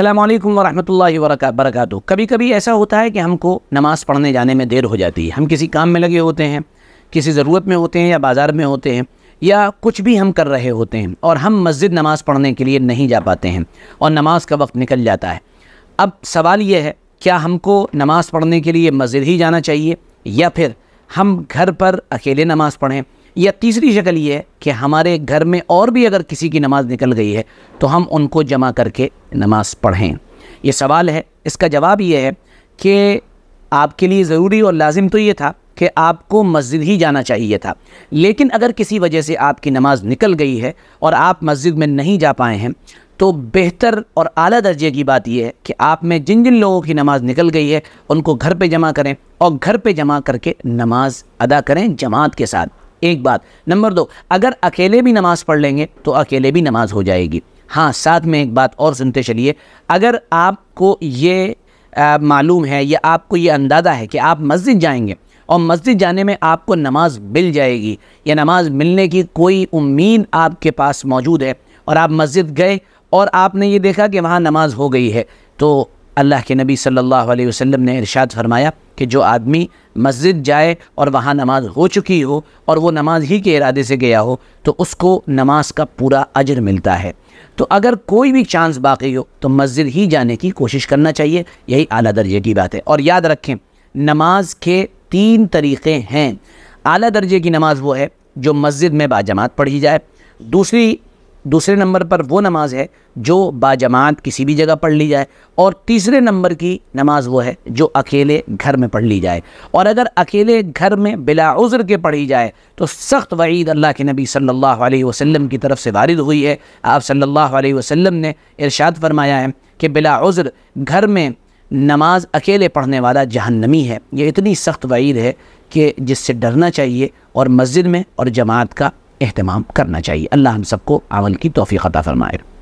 अल्लाम वरहमल वरक कभी कभी ऐसा होता है कि हमको नमाज़ पढ़ने जाने में देर हो जाती है हम किसी काम में लगे होते हैं किसी ज़रूरत में होते हैं या बाज़ार में होते हैं या कुछ भी हम कर रहे होते हैं और हम मस्जिद नमाज़ पढ़ने के लिए नहीं जा पाते हैं और नमाज़ का वक्त निकल जाता है अब सवाल यह है क्या हमको नमाज़ पढ़ने के लिए मस्जिद ही जाना चाहिए या फिर हम घर पर अकेले नमाज़ पढ़ें या तीसरी शक्ल ये है कि हमारे घर में और भी अगर किसी की नमाज़ निकल गई है तो हम उनको जमा करके नमाज़ पढ़ें ये सवाल है इसका जवाब ये है कि आपके लिए ज़रूरी और लाजिम तो ये था कि आपको मस्जिद ही जाना चाहिए था लेकिन अगर किसी वजह से आपकी नमाज निकल गई है और आप मस्जिद में नहीं जा पाए हैं तो बेहतर और आला दर्जे की बात यह है कि आप में जिन जिन लोगों की नमाज़ निकल गई है उनको घर पे जमा करें और घर पे जमा करके नमाज़ अदा करें जमात के साथ एक बात नंबर दो अगर अकेले भी नमाज़ पढ़ लेंगे तो अकेले भी नमाज हो जाएगी हाँ साथ में एक बात और सुनते चलिए अगर आपको ये मालूम है या आपको ये अंदाज़ा है कि आप मस्जिद जाएंगे और मस्जिद जाने में आपको नमाज मिल जाएगी या नमाज मिलने की कोई उम्मीद आपके पास मौजूद है और आप मस्जिद गए और आपने ये देखा कि वहाँ नमाज हो गई है तो अल्लाह के नबी सल्लल्लाहु अलैहि वसल्लम ने इरशाद फरमाया कि जो आदमी मस्जिद जाए और वहाँ नमाज हो चुकी हो और वो नमाज ही के इरादे से गया हो तो उसको नमाज का पूरा अजर मिलता है तो अगर कोई भी चांस बाकी हो तो मस्जिद ही जाने की कोशिश करना चाहिए यही अली दर्जे की बात है और याद रखें नमाज के तीन तरीक़े हैं अली दर्जे की नमाज वो है जो मस्जिद में बाजमात पढ़ी जाए दूसरी दूसरे नंबर पर वो नमाज है जो बाजमात किसी भी जगह पढ़ ली जाए और तीसरे नंबर की नमाज वो है जो अकेले घर में पढ़ ली जाए और अगर अकेले घर में बिला उज़र के पढ़ी जाए तो सख्त वईद अल्लाह के नबी सल्लल्लाहु अलैहि वसल्लम की तरफ से वारिद हुई है आप सल्लल्लाहु अलैहि वसल्लम ने इरशाद फरमाया है कि बिला उज़र घर में नमाज अकेले पढ़ने वाला जहन्नमी है ये इतनी सख्त वईद है कि जिससे डरना चाहिए और मस्जिद में और जमात का अहतमाम करना चाहिए अल्लाह हम सबको अमल की तोफ़ी ख़ता फरमाए